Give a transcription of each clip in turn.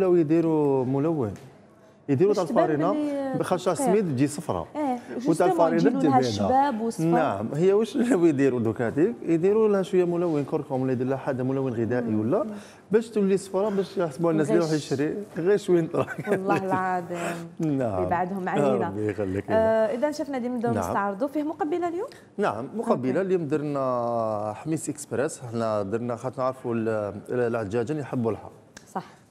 ولاو يديروا ملون يديروا تاع الفارينه بخشا سميد تجي صفراء وتاع الفارينه تجي بيضاء نعم هي واش يديروا دوك هذيك يديروا لها شويه ملون كركم ولا يدير لها حاجه ملون غذائي ولا باش تولي صفراء باش يحسبوا الناس اللي يروح يشري غير شويه والله العظيم نعم بعدهم علينا ربي يخليك آه اذا شفنا ديما نبداو نعم. نستعرضوا فيه مقبله اليوم نعم مقبله اليوم درنا حميس اكسبريس حنا درنا خاطر نعرفوا العجاجين يحبوا الحار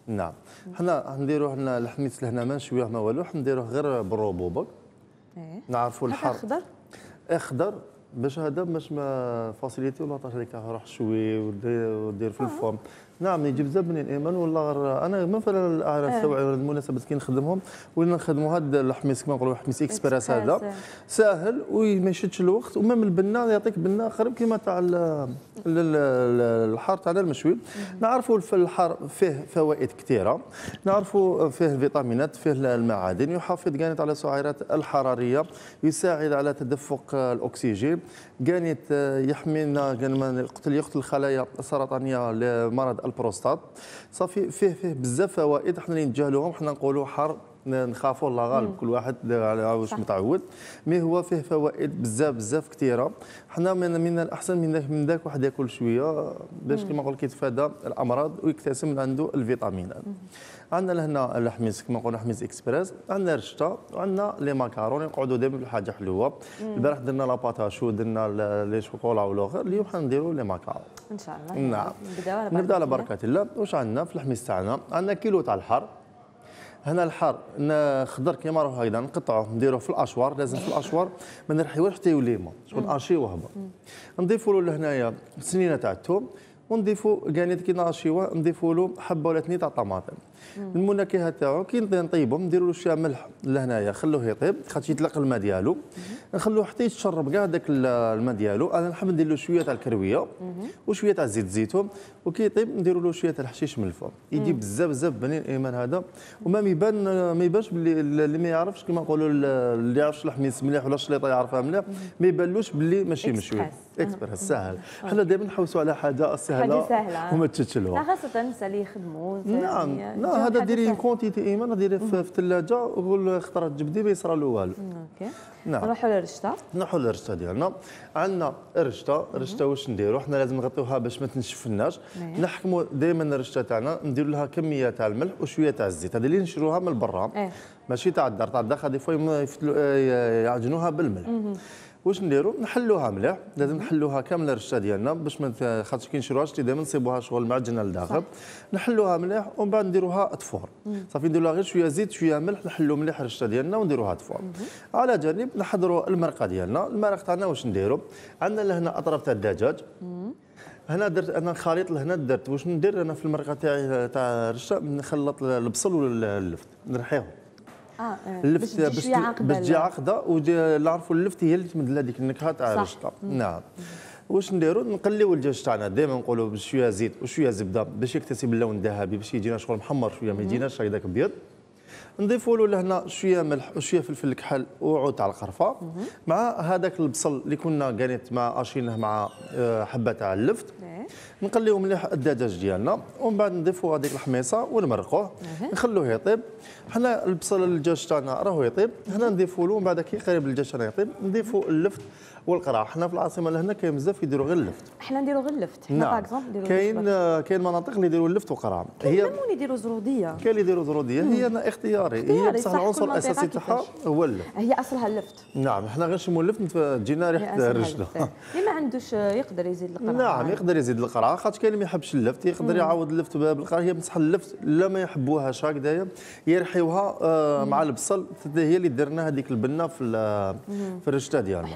نعم حنا نديرو حنا الحميص لهنا ما شويه ما والو نديروه غير بالربوبه إيه. نعرفوا الحر اخضر اخضر باش هذا باش ما فاسيليتي ولا طاش هذيك روح شوي ودير في الفم نعم يجيب بزاف بنين ايمن والله انا مثلا الاعراس آه. توعي المناسبه كي نخدمهم ولا نخدموا هذا الحميس كما نقولوا حميس اكسبريس هذا أه. ساهل وما يشدش الوقت ومام البنا يعطيك بنا خرب كيما تاع الحار تاع المشوي نعرفوا الحار فيه فوائد كثيره نعرفوا فيه الفيتامينات فيه المعادن يحافظ كانت على السعرات الحراريه يساعد على تدفق الاكسجين المغرب كانت آه، يحمينا كان يقتل يقتل الخلايا السرطانيه لمرض البروستات صافي فيه فيه بزاف فوائد حنا اللي نتجاهلوهم حنا نقولوا حر نخافوا الله غالب كل واحد على واش متعود مي هو فيه فوائد بزاف بزاف كثيره حنا من, من الاحسن من, من ذاك واحد ياكل شويه باش كما نقول يتفادى الامراض ويكتسب عنده الفيتامينات عندنا لهنا الحميز كما نقولوا حميز اكسبريس عندنا الرشته وعندنا لي ماكارون نقعدوا دائما بحاجه حلوه البارح درنا لاباتاشو درنا لي شوكولا والاخر اليوم حنديروا لي ماكارون ان شاء الله نعم نبدا على بركه الله واش عندنا في الحميز تاعنا عندنا كيلو تاع الحر هنا الحار خضر كيما راه هكذا نقطعوه نديروه في الاشوار لازم في الاشوار ما نرحيوه حتى يولي ما شكون اشيوه هبه نضيفوا له لهنايا سنينه تاع الثوم ونضيفوا كاني كي ناشيوه نضيفوا له حبه ولا اثنين تاع الطماطم المنكهه تاعو كي نطيبهم نديروا له شويه ملح لهنايا خلوه يطيب خاطر يطلق الماء ديالو نخلوه حتى يتشرب كاع داك الماء ديالو انا نحب ندير له شويه تاع الكرويه وشويه تاع زيت الزيتون وكي يطيب نديروا له شويه تاع الحشيش من الفوق يدي بزاف بزاف بنين الايمان هذا وما يبان ما يبانش باللي اللي ما يعرفش كما نقولوا اللي يعرفش الحميص مليح ولا الشليطه يعرفها مليح ما يبانلوش باللي ماشي مشوي اكسبرس سهل حنا دائما نحوسوا على حاجه سهله وما تتشلوها خاصه الناس اللي يخدموا نعم, يعني نعم. لا هذا ديريه كونتيتي ايمان ديري في الثلاجه وقول خطرات تجبدي ما يصرى له والو اوكي نعم نروحوا للرشته نروحوا للرشته ديالنا عندنا الرشطه الرشطه واش نديروا حنا لازم نغطيوها باش ما تنشفناش نحكموا دائما الرشته تاعنا نديروا لها كميه تاع الملح وشويه تاع الزيت هذه اللي نشروها من برا إيه. ماشي تاع الدار تاع الدار دي فوا يعجنوها بالملح واش نديروا نحلوها مليح لازم نحلوها كامله الرشه ديالنا باش ما خاطر كي نشروها شتي دائما نصيبوها شغل معجنه لداخل نحلوها مليح ومن بعد نديروها تفور صافي نديروها غير شويه زيت شويه ملح نحلو مليح الرشه ديالنا ونديروها تفور على جانب نحضروا المرقه ديالنا المرقه تاعنا واش نديروا عندنا لهنا اطراف تاع الدجاج هنا درت انا الخليط لهنا درت واش ندير انا في المرقه تاعي تاع الرشه نخلط البصل واللفت نرحيهم آه،, اه اللفت باش تجي عقده باش تجي عقده ونعرفوا اللفت هي اللي تمد لها ديك النكهه تاع الرشطه نعم واش نديروا نقليو الدجاج تاعنا دائما نقولوا بشويه زيت وشويه زبده باش يكتسب اللون الذهبي باش يجينا شغل محمر شويه ما يجيناش هكذاك ابيض نضيفوا له لهنا شويه ملح وشويه فلفل كحل وعود تاع القرفه مع هذاك البصل اللي كنا قانيت مع اشيناه مع آه، حبه تاع اللفت إيه. نقليو مليح الدجاج ديالنا ومن بعد نضيفوا هذيك الحميصه ونمرقوه نخلوه يطيب حنا البصل الدجاج تاعنا راهو يطيب هنا نضيفوا له من بعد كي قريب الدجاج تاعنا يطيب نضيفوا اللفت والقرع حنا في العاصمه لهنا كاين بزاف يديروا غير اللفت حنا نديروا غير اللفت حنا نعم. باغ نديروا كاين كاين مناطق اللي يديروا اللفت وقرع هي كاين يديروا زروديه كاين اللي يديروا زروديه هي انا اختياري هي بصح العنصر الاساسي تاعها هو اللفت هي اصلها اللفت نعم حنا غير غنشموا اللفت تجينا ريحه الرجله اللي ما عندوش يقدر يزيد القرع نعم يقدر يزيد واحد القرعه خاطر كاين اللي ما يحبش اللفت يقدر يعوض اللفت بالقرعه هي بصح اللفت لا ما يحبوهاش هكذايا يرحيوها آه، مع البصل هي اللي درنا هذيك البنه في في الرشته ديالنا